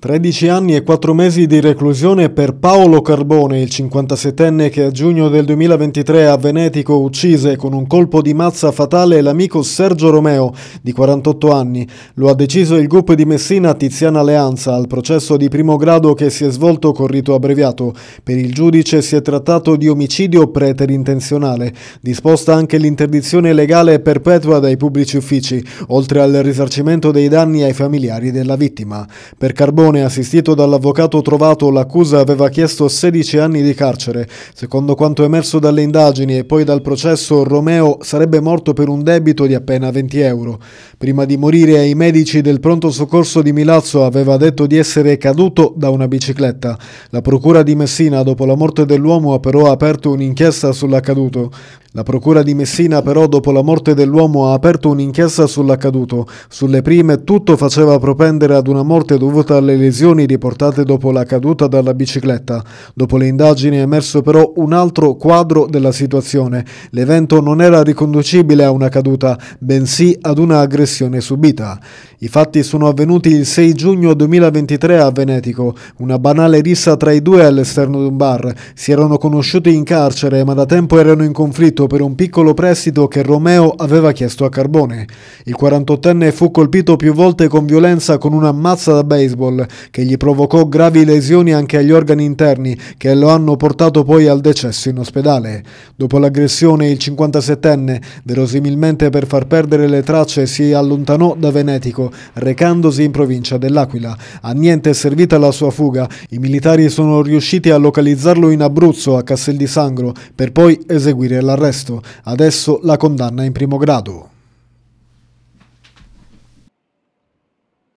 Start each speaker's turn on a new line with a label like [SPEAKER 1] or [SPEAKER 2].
[SPEAKER 1] 13 anni e 4 mesi di reclusione per Paolo Carbone, il 57enne che a giugno del 2023 a Venetico uccise con un colpo di mazza fatale l'amico Sergio Romeo, di 48 anni. Lo ha deciso il GUP di Messina Tiziana Leanza al processo di primo grado che si è svolto con rito abbreviato. Per il giudice si è trattato di omicidio preterintenzionale, disposta anche l'interdizione legale perpetua dai pubblici uffici, oltre al risarcimento dei danni ai familiari della vittima. Per Carbone testimone assistito dall'avvocato trovato l'accusa aveva chiesto 16 anni di carcere. Secondo quanto emerso dalle indagini e poi dal processo, Romeo sarebbe morto per un debito di appena 20 euro. Prima di morire ai medici del pronto soccorso di Milazzo aveva detto di essere caduto da una bicicletta. La procura di Messina dopo la morte dell'uomo ha però aperto un'inchiesta sull'accaduto. La Procura di Messina però dopo la morte dell'uomo ha aperto un'inchiesta sull'accaduto. Sulle prime tutto faceva propendere ad una morte dovuta alle lesioni riportate dopo la caduta dalla bicicletta. Dopo le indagini è emerso però un altro quadro della situazione. L'evento non era riconducibile a una caduta, bensì ad una aggressione subita. I fatti sono avvenuti il 6 giugno 2023 a Venetico. Una banale rissa tra i due all'esterno di un bar. Si erano conosciuti in carcere ma da tempo erano in conflitto credito per un piccolo prestito che Romeo aveva chiesto a Carbone. Il 48enne fu colpito più volte con violenza con una mazza da baseball che gli provocò gravi lesioni anche agli organi interni che lo hanno portato poi al decesso in ospedale. Dopo l'aggressione il 57enne, verosimilmente per far perdere le tracce, si allontanò da Venetico recandosi in provincia dell'Aquila. A niente è servita la sua fuga, i militari sono riusciti a localizzarlo in Abruzzo a Castel di Sangro per poi eseguire l'arresto arresto, adesso la condanna in primo grado.